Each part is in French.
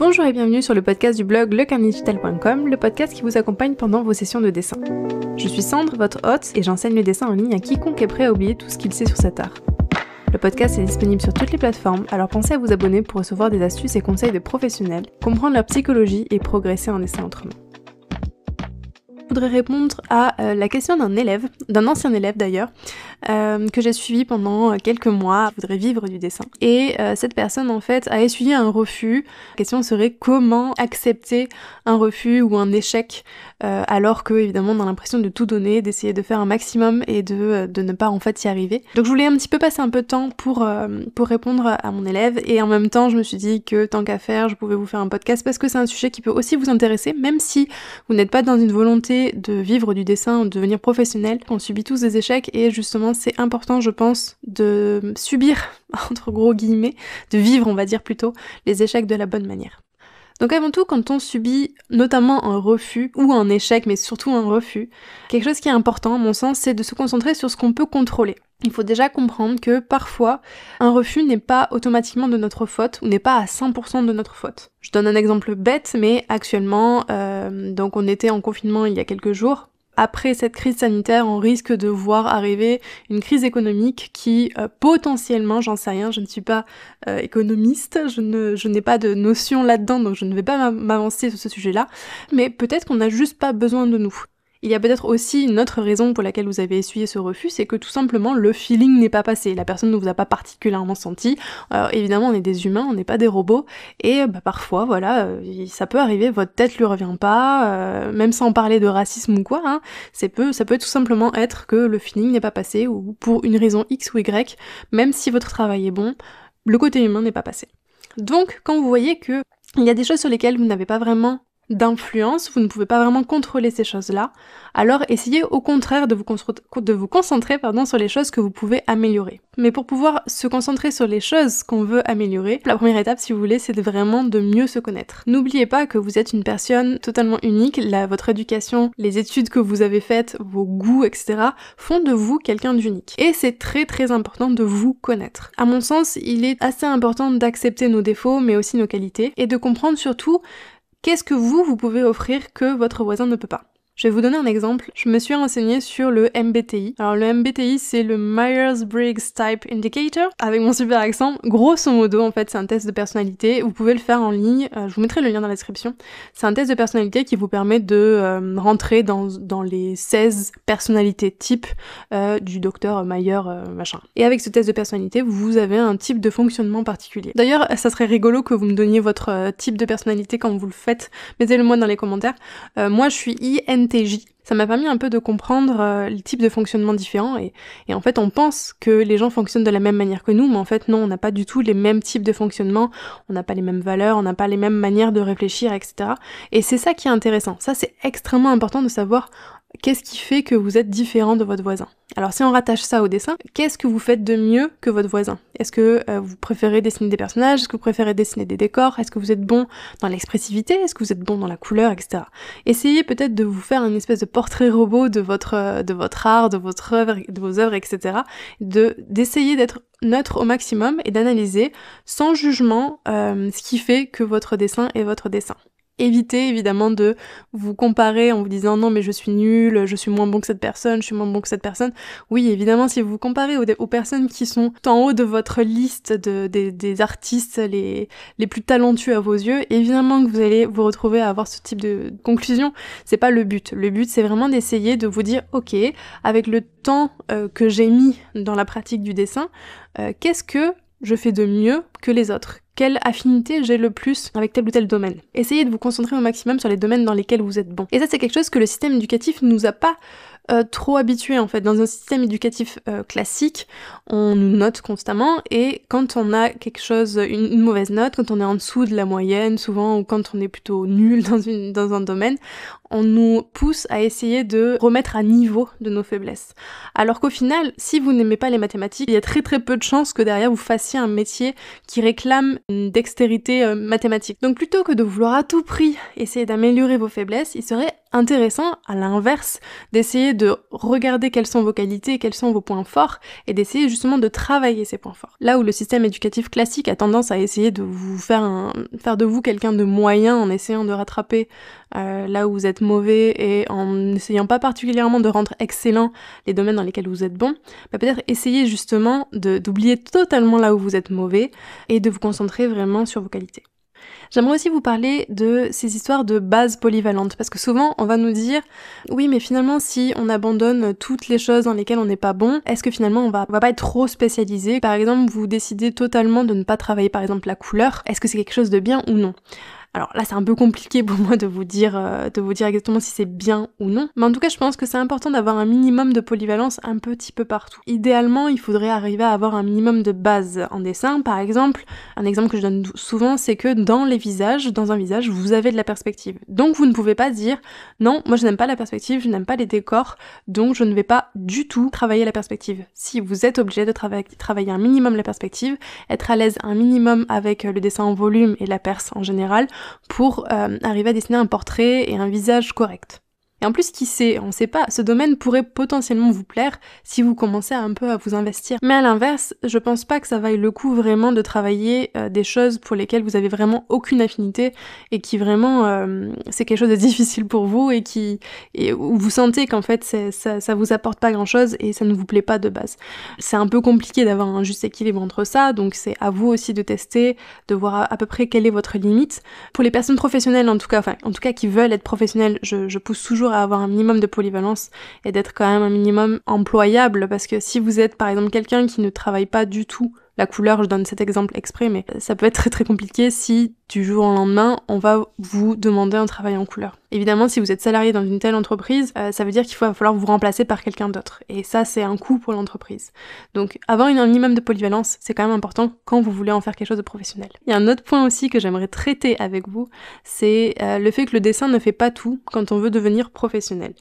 Bonjour et bienvenue sur le podcast du blog lecarnedigital.com, le podcast qui vous accompagne pendant vos sessions de dessin. Je suis Sandre, votre hôte, et j'enseigne le dessin en ligne à quiconque est prêt à oublier tout ce qu'il sait sur cet art. Le podcast est disponible sur toutes les plateformes, alors pensez à vous abonner pour recevoir des astuces et conseils de professionnels, comprendre leur psychologie et progresser en dessin autrement voudrais répondre à euh, la question d'un élève, d'un ancien élève d'ailleurs, euh, que j'ai suivi pendant euh, quelques mois. Je voudrais vivre du dessin. Et cette personne en fait a essuyé un refus. La question serait comment accepter un refus ou un échec alors que évidemment on a l'impression de tout donner, d'essayer de faire un maximum et de, de, ne pas en fait y arriver. Donc je voulais un petit peu passer un peu de temps pour, pour répondre à mon élève et en même temps je me suis dit que tant qu'à faire je pouvais vous faire un podcast parce que c'est un sujet qui peut aussi vous intéresser même si vous n'êtes pas dans une volonté de vivre du dessin, de devenir professionnel, on subit tous des échecs et justement c'est important je pense de subir, entre gros guillemets, de vivre on va dire plutôt, les échecs de la bonne manière. Donc avant tout, quand on subit notamment un refus ou un échec, mais surtout un refus, quelque chose qui est important à mon sens, c'est de se concentrer sur ce qu'on peut contrôler. Il faut déjà comprendre que parfois, un refus n'est pas automatiquement de notre faute ou n'est pas à 100% de notre faute. Je donne un exemple bête, mais actuellement, euh, donc on était en confinement il y a quelques jours, après cette crise sanitaire, on risque de voir arriver une crise économique qui euh, potentiellement, j'en sais rien, je ne suis pas euh, économiste, je, je n'ai pas de notion là-dedans, donc je ne vais pas m'avancer sur ce sujet-là, mais peut-être qu'on n'a juste pas besoin de nous. Il y a peut-être aussi une autre raison pour laquelle vous avez essuyé ce refus, c'est que tout simplement le feeling n'est pas passé, la personne ne vous a pas particulièrement senti. Euh, évidemment on est des humains, on n'est pas des robots, et euh, bah, parfois voilà, euh, ça peut arriver, votre tête lui revient pas, même sans parler de racisme ou quoi, hein, ça peut tout simplement être que le feeling n'est pas passé, ou pour une raison X ou Y, même si votre travail est bon, le côté humain n'est pas passé. Donc quand vous voyez que il y a des choses sur lesquelles vous n'avez pas vraiment d'influence, vous ne pouvez pas vraiment contrôler ces choses-là, alors essayez au contraire de vous, de vous concentrer pardon, sur les choses que vous pouvez améliorer. Mais pour pouvoir se concentrer sur les choses qu'on veut améliorer, la première étape, si vous voulez, c'est vraiment de mieux se connaître. N'oubliez pas que vous êtes une personne totalement unique, votre éducation, les études que vous avez faites, vos goûts, etc., font de vous quelqu'un d'unique. Et c'est très très important de vous connaître. À mon sens, il est assez important d'accepter nos défauts, mais aussi nos qualités, et de comprendre surtout Qu'est-ce que vous, vous pouvez offrir que votre voisin ne peut pas je vais vous donner un exemple. Je me suis renseignée sur le MBTI. Alors le MBTI, c'est le Myers-Briggs Type Indicator. Avec mon super accent, grosso modo, en fait, c'est un test de personnalité. Vous pouvez le faire en ligne. Euh, je vous mettrai le lien dans la description. C'est un test de personnalité qui vous permet de euh, rentrer dans, les 16 personnalités types euh, du docteur Myers machin. Et avec ce test de personnalité, vous avez un type de fonctionnement particulier. D'ailleurs, ça serait rigolo que vous me donniez votre type de personnalité quand vous le faites. Mettez-le moi dans les commentaires. moi, je suis INT ça m'a permis un peu de comprendre les euh, le type de fonctionnement différent et, et, en fait on pense que les gens fonctionnent de la même manière que nous, mais en fait non, on n'a pas du tout les mêmes types de fonctionnement, on n'a pas les mêmes valeurs, on n'a pas les mêmes manières de réfléchir, etc. Et c'est ça qui est intéressant. Ça c'est extrêmement important de savoir Qu'est-ce qui fait que vous êtes différent de votre voisin Alors si on rattache ça au dessin, qu'est-ce que vous faites de mieux que votre voisin Est-ce que euh, vous préférez dessiner des personnages Est-ce que vous préférez dessiner des décors Est-ce que vous êtes bon dans l'expressivité Est-ce que vous êtes bon dans la couleur, etc. Essayez peut-être de vous faire une espèce de portrait robot de votre, euh, de votre art, de, votre œuvre, de vos œuvres, etc. D'essayer d'être neutre au maximum et d'analyser sans jugement euh, ce qui fait que votre dessin est votre dessin éviter évidemment de vous comparer en vous disant non mais je suis nul, je suis moins bon que cette personne, je suis moins bon que cette personne. Oui, évidemment, si vous vous comparez aux, personnes qui sont en haut de votre liste des, artistes les, les plus talentueux à vos yeux, évidemment que vous allez vous retrouver à avoir ce type de conclusion. C'est pas le but. Le but, c'est vraiment d'essayer de vous dire ok, avec le temps euh, que j'ai mis dans la pratique du dessin, euh, qu'est-ce que je fais de mieux que les autres quelle affinité j'ai le plus avec tel ou tel domaine. Essayez de vous concentrer au maximum sur les domaines dans lesquels vous êtes bon. Et ça, c'est quelque chose que le système éducatif nous a pas euh, trop habitués en fait. Dans un système éducatif euh, classique, on nous note constamment et quand on a quelque chose, une, mauvaise note, quand on est en dessous de la moyenne souvent ou quand on est plutôt nul dans, une, dans un domaine, on nous pousse à essayer de remettre à niveau de nos faiblesses. Alors qu'au final, si vous n'aimez pas les mathématiques, il y a très très peu de chances que derrière vous fassiez un métier qui réclame une dextérité euh, mathématique. Donc plutôt que de vouloir à tout prix essayer d'améliorer vos faiblesses, il serait intéressant, à l'inverse, d'essayer de regarder quelles sont vos qualités, quels sont vos points forts, et d'essayer justement de travailler ces points forts. Là où le système éducatif classique a tendance à essayer de vous faire, faire de vous quelqu'un de moyen en essayant de rattraper euh, là où vous êtes mauvais et en n'essayant pas particulièrement de rendre excellent les domaines dans lesquels vous êtes bon, bah peut-être essayer justement d'oublier totalement là où vous êtes mauvais et de vous concentrer vraiment sur vos qualités. J'aimerais aussi vous parler de ces histoires de base polyvalentes, parce que souvent on va nous dire, oui mais finalement si on abandonne toutes les choses dans lesquelles on n'est pas bon, est-ce que finalement on va, va pas être trop spécialisé Par exemple, vous décidez totalement de ne pas travailler par exemple la couleur, est-ce que c'est quelque chose de bien ou non alors là, c'est un peu compliqué pour moi de vous dire, euh, de vous dire exactement si c'est bien ou non. Mais en tout cas, je pense que c'est important d'avoir un minimum de polyvalence un petit peu partout. Idéalement, il faudrait arriver à avoir un minimum de base en dessin. Par exemple, un exemple que je donne souvent, c'est que dans les visages, dans un visage, vous avez de la perspective. Donc vous ne pouvez pas dire non, moi je n'aime pas la perspective, je n'aime pas les décors, donc je ne vais pas du tout travailler la perspective. Si vous êtes obligé de travailler un minimum la perspective, être à l'aise un minimum avec euh, le dessin en volume et la perse en général, pour euh, arriver à dessiner un portrait et un visage correct. Et en plus, qui sait, on sait pas, ce domaine pourrait potentiellement vous plaire si vous commencez un peu à vous investir. Mais à l'inverse, je pense pas que ça vaille le coup vraiment de travailler euh, des choses pour lesquelles vous avez vraiment aucune affinité et qui vraiment euh, c'est quelque chose de difficile pour vous et qui où vous sentez qu'en fait ça, vous apporte pas grand chose et ça ne vous plaît pas de base. C'est un peu compliqué d'avoir un juste équilibre entre ça, donc c'est à vous aussi de tester, de voir à peu près quelle est votre limite. Pour les personnes professionnelles en tout cas, enfin en tout cas qui veulent être professionnelles, je, je pousse toujours à avoir un minimum de polyvalence et d'être quand même un minimum employable parce que si vous êtes par exemple quelqu'un qui ne travaille pas du tout la couleur, je donne cet exemple exprès, mais ça peut être très très compliqué si du jour au lendemain, on va vous demander un travail en couleur. Évidemment, si vous êtes salarié dans une telle entreprise, euh, ça veut dire qu'il va falloir vous remplacer par quelqu'un d'autre. Et ça, c'est un coût pour l'entreprise. Donc, avoir un minimum de polyvalence, c'est quand même important quand vous voulez en faire quelque chose de professionnel. Il y a un autre point aussi que j'aimerais traiter avec vous, c'est euh, le fait que le dessin ne fait pas tout quand on veut devenir professionnel.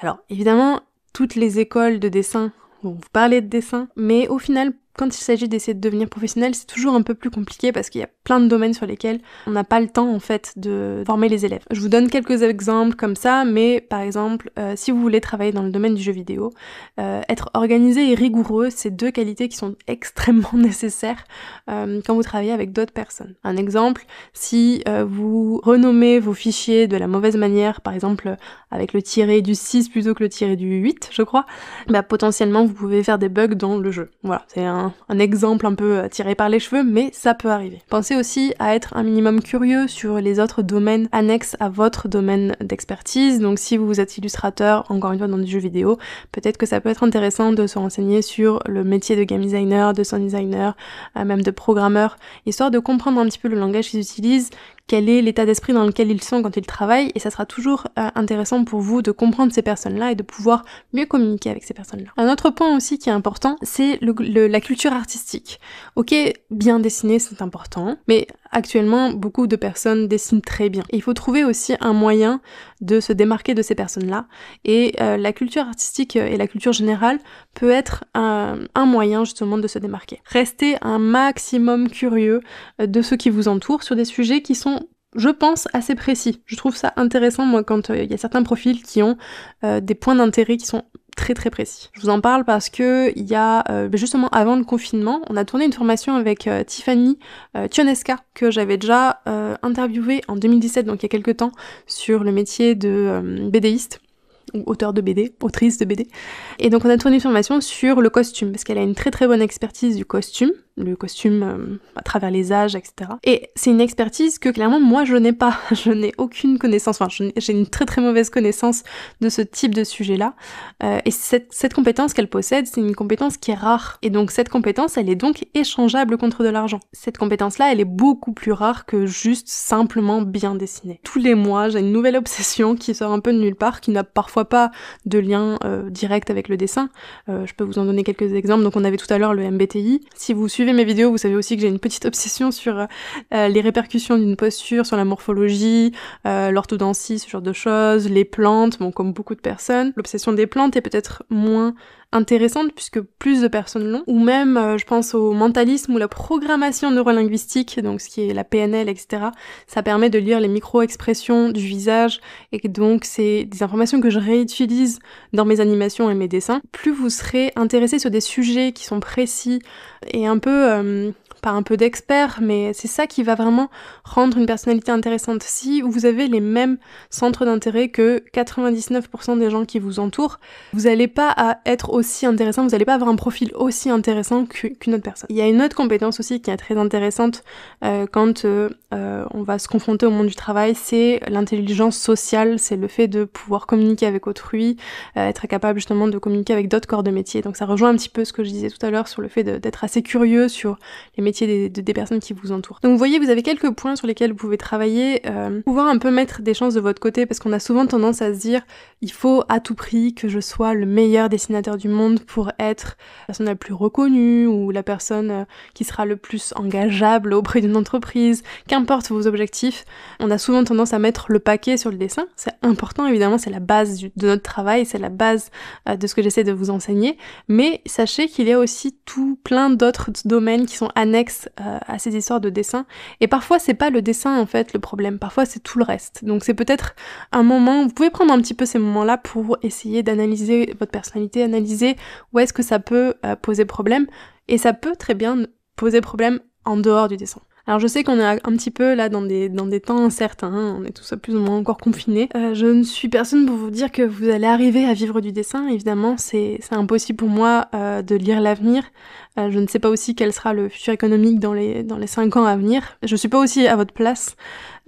Alors, évidemment, toutes les écoles de dessin vont vous parler de dessin, mais au final, quand il s'agit d'essayer de devenir professionnel, c'est toujours un peu plus compliqué parce qu'il y a plein de domaines sur lesquels on n'a pas le temps en fait de former les élèves. Je vous donne quelques exemples comme ça, mais par exemple, euh, si vous voulez travailler dans le domaine du jeu vidéo, euh, être organisé et rigoureux, c'est deux qualités qui sont extrêmement nécessaires euh, quand vous travaillez avec d'autres personnes. Un exemple, si vous renommez vos fichiers de la mauvaise manière, par exemple avec le tiré du 6 plutôt que le tiré du 8, je crois, bah, potentiellement vous pouvez faire des bugs dans le jeu. Voilà, c'est un un, exemple un peu euh, tiré par les cheveux, mais ça peut arriver. Pensez aussi à être un minimum curieux sur les autres domaines annexes à votre domaine d'expertise. Donc si vous êtes illustrateur, encore une fois dans des jeux vidéo, peut-être que ça peut être intéressant de se renseigner sur le métier de game designer, de sound designer, euh, même de programmeur, histoire de comprendre un petit peu le langage qu'ils utilisent, quel est l'état d'esprit dans lequel ils sont quand ils travaillent, et ça sera toujours euh, intéressant pour vous de comprendre ces personnes-là et de pouvoir mieux communiquer avec ces personnes-là. Un autre point aussi qui est important, c'est la culture artistique. Ok, bien dessiner, c'est important, mais actuellement beaucoup de personnes dessinent très bien. il faut trouver aussi un moyen de se démarquer de ces personnes-là. Et euh, la culture artistique euh, et la culture générale peut être un, moyen justement de se démarquer. Restez un maximum curieux euh, de ceux qui vous entourent sur des sujets qui sont je pense, assez précis. Je trouve ça intéressant, moi, quand il y a certains profils qui ont des points d'intérêt qui sont très très précis. Je vous en parle parce que il y a euh, ben justement avant le confinement, on a tourné une formation avec euh, Tiffany euh, que j'avais déjà interviewée en 2017, donc il y a quelques temps, sur le métier de BDiste auteur de BD, autrice de BD. Et donc on a tourné une formation sur le costume, parce qu'elle a une très très bonne expertise du costume, le costume euh, à travers les âges, etc. Et c'est une expertise que clairement moi je n'ai pas, je n'ai aucune connaissance, enfin j'ai une très très mauvaise connaissance de ce type de sujet-là. Euh, et cette, cette compétence qu'elle possède, c'est une compétence qui est rare. Et donc cette compétence, elle est donc échangeable contre de l'argent. Cette compétence-là, elle est beaucoup plus rare que juste simplement bien dessiner. Tous les mois, j'ai une nouvelle obsession qui sort un peu de nulle part, qui n'a parfois pas de lien euh, direct avec le dessin. Euh, je peux vous en donner quelques exemples. Donc on avait tout à l'heure le MBTI. Si vous suivez mes vidéos, vous savez aussi que j'ai une petite obsession sur euh, les répercussions d'une posture, sur la morphologie, l'orthodontie, ce genre de choses, les plantes, bon comme beaucoup de personnes. L'obsession des plantes est peut-être moins intéressante puisque plus de personnes l'ont. Ou même, euh, je pense au mentalisme ou la programmation neurolinguistique, donc ce qui est la PNL, etc. Ça permet de lire les micro-expressions du visage et donc c'est des informations que je réutilise dans mes animations et mes dessins. Plus vous serez intéressé sur des sujets qui sont précis et un peu... par euh, pas un peu d'experts, mais c'est ça qui va vraiment rendre une personnalité intéressante. Si vous avez les mêmes centres d'intérêt que 99% des gens qui vous entourent, vous n'allez pas à être au aussi intéressant, vous n'allez pas avoir un profil aussi intéressant qu'une autre personne. Il y a une autre compétence aussi qui est très intéressante euh, quand euh, euh, on va se confronter au monde du travail, c'est l'intelligence sociale, c'est le fait de pouvoir communiquer avec autrui, être capable justement de communiquer avec d'autres corps de métier. Donc ça rejoint un petit peu ce que je disais tout à l'heure sur le fait d'être assez curieux sur les métiers des, des, personnes qui vous entourent. Donc vous voyez, vous avez quelques points sur lesquels vous pouvez travailler, pouvoir un peu mettre des chances de votre côté parce qu'on a souvent tendance à se dire il faut à tout prix que je sois le meilleur dessinateur du monde pour être la personne la plus reconnue ou la personne euh, qui sera le plus engageable auprès d'une entreprise, qu'importe vos objectifs, on a souvent tendance à mettre le paquet sur le dessin. C'est important, évidemment, c'est la base de notre travail, c'est la base euh, de ce que j'essaie de vous enseigner, mais sachez qu'il y a aussi tout plein d'autres domaines qui sont annexes euh, à ces histoires de dessin. Et parfois, c'est pas le dessin en fait le problème, parfois c'est tout le reste. Donc c'est peut-être un moment, vous pouvez prendre un petit peu ces moments-là pour essayer d'analyser votre personnalité, analyser où est-ce que ça peut euh, poser problème. Et ça peut très bien poser problème en dehors du dessin. Alors je sais qu'on est un petit peu là dans des, dans des temps incertains, hein, on est tous plus ou moins encore confinés. Euh, je ne suis personne pour vous dire que vous allez arriver à vivre du dessin, évidemment c'est impossible pour moi euh, de lire l'avenir, euh, je ne sais pas aussi quel sera le futur économique dans les, dans les 5 ans à venir. Je suis pas aussi à votre place,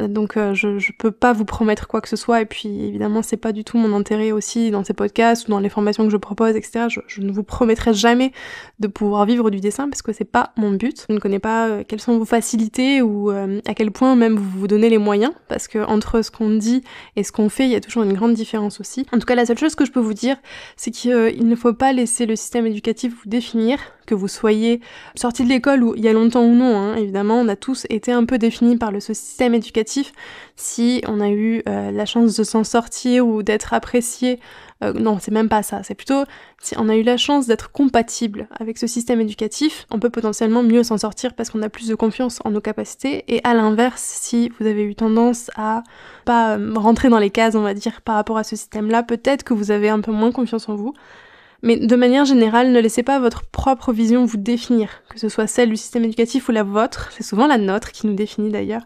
euh, donc euh, je ne peux pas vous promettre quoi que ce soit. Et puis évidemment, c'est pas du tout mon intérêt aussi dans ces podcasts ou dans les formations que je propose, etc. Je, je ne vous promettrai jamais de pouvoir vivre du dessin parce que c'est pas mon but. Je ne connais pas quelles sont vos facilités ou à quel point même vous vous donnez les moyens, parce que entre ce qu'on dit et ce qu'on fait, il y a toujours une grande différence aussi. En tout cas, la seule chose que je peux vous dire, c'est qu'il ne faut pas laisser le système éducatif vous définir que vous soyez sorti de l'école ou il y a longtemps ou non, hein, évidemment, on a tous été un peu définis par le système éducatif. Si on a eu euh, la chance de s'en sortir ou d'être apprécié, euh, non, c'est même pas ça, c'est plutôt si on a eu la chance d'être compatible avec ce système éducatif, on peut potentiellement mieux s'en sortir parce qu'on a plus de confiance en nos capacités. Et à l'inverse, si vous avez eu tendance à pas euh, rentrer dans les cases, on va dire, par rapport à ce système-là, peut-être que vous avez un peu moins confiance en vous. Mais de manière générale, ne laissez pas votre propre vision vous définir, que ce soit celle du système éducatif ou la vôtre, c'est souvent la nôtre qui nous définit d'ailleurs.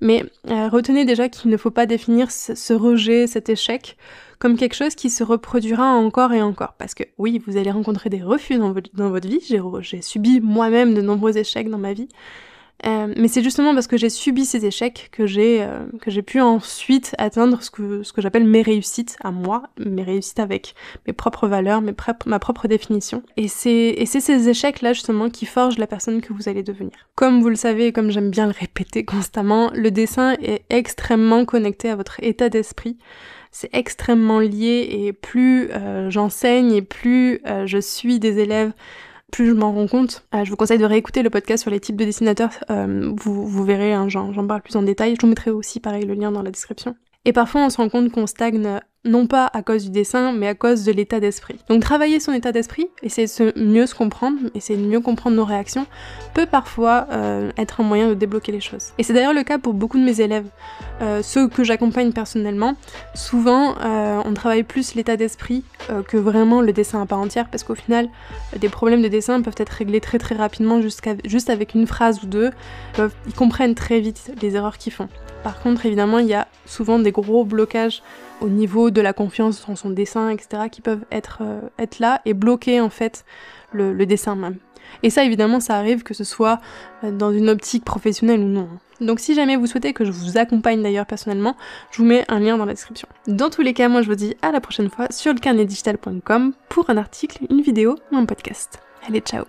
Mais euh, retenez déjà qu'il ne faut pas définir ce, rejet, cet échec, comme quelque chose qui se reproduira encore et encore. Parce que oui, vous allez rencontrer des refus dans votre vie, j'ai subi moi-même de nombreux échecs dans ma vie, euh, mais c'est justement parce que j'ai subi ces échecs que j'ai euh, que j'ai pu ensuite atteindre ce que, ce que j'appelle mes réussites à moi, mes réussites avec mes propres valeurs, mes ma propre définition. Et c'est ces échecs-là justement qui forgent la personne que vous allez devenir. Comme vous le savez et comme j'aime bien le répéter constamment, le dessin est extrêmement connecté à votre état d'esprit c'est extrêmement lié et plus euh, j'enseigne et plus je suis des élèves plus je m'en rends compte. Euh, je vous conseille de réécouter le podcast sur les types de dessinateurs, euh, vous, verrez, hein, j'en parle plus en détail. Je vous mettrai aussi pareil le lien dans la description. Et parfois on se rend compte qu'on stagne non pas à cause du dessin, mais à cause de l'état d'esprit. Donc travailler son état d'esprit, essayer de mieux se comprendre, essayer de mieux comprendre nos réactions, peut parfois euh, être un moyen de débloquer les choses. Et c'est d'ailleurs le cas pour beaucoup de mes élèves. Euh, ceux que j'accompagne personnellement, souvent euh, on travaille plus l'état d'esprit que vraiment le dessin à part entière, parce qu'au final, des problèmes de dessin peuvent être réglés très très rapidement, juste avec une phrase ou deux. Ils comprennent très vite les erreurs qu'ils font. Par contre, évidemment, il y a souvent des gros blocages au niveau de la confiance dans son dessin, etc., qui peuvent euh, être, là et bloquer en fait le, dessin même. Et ça, évidemment, ça arrive que ce soit euh, dans une optique professionnelle ou non. Hein. Donc si jamais vous souhaitez que je vous accompagne d'ailleurs personnellement, je vous mets un lien dans la description. Dans tous les cas, moi je vous dis à la prochaine fois sur le carnetdigital.com pour un article, une vidéo ou un podcast. Allez, ciao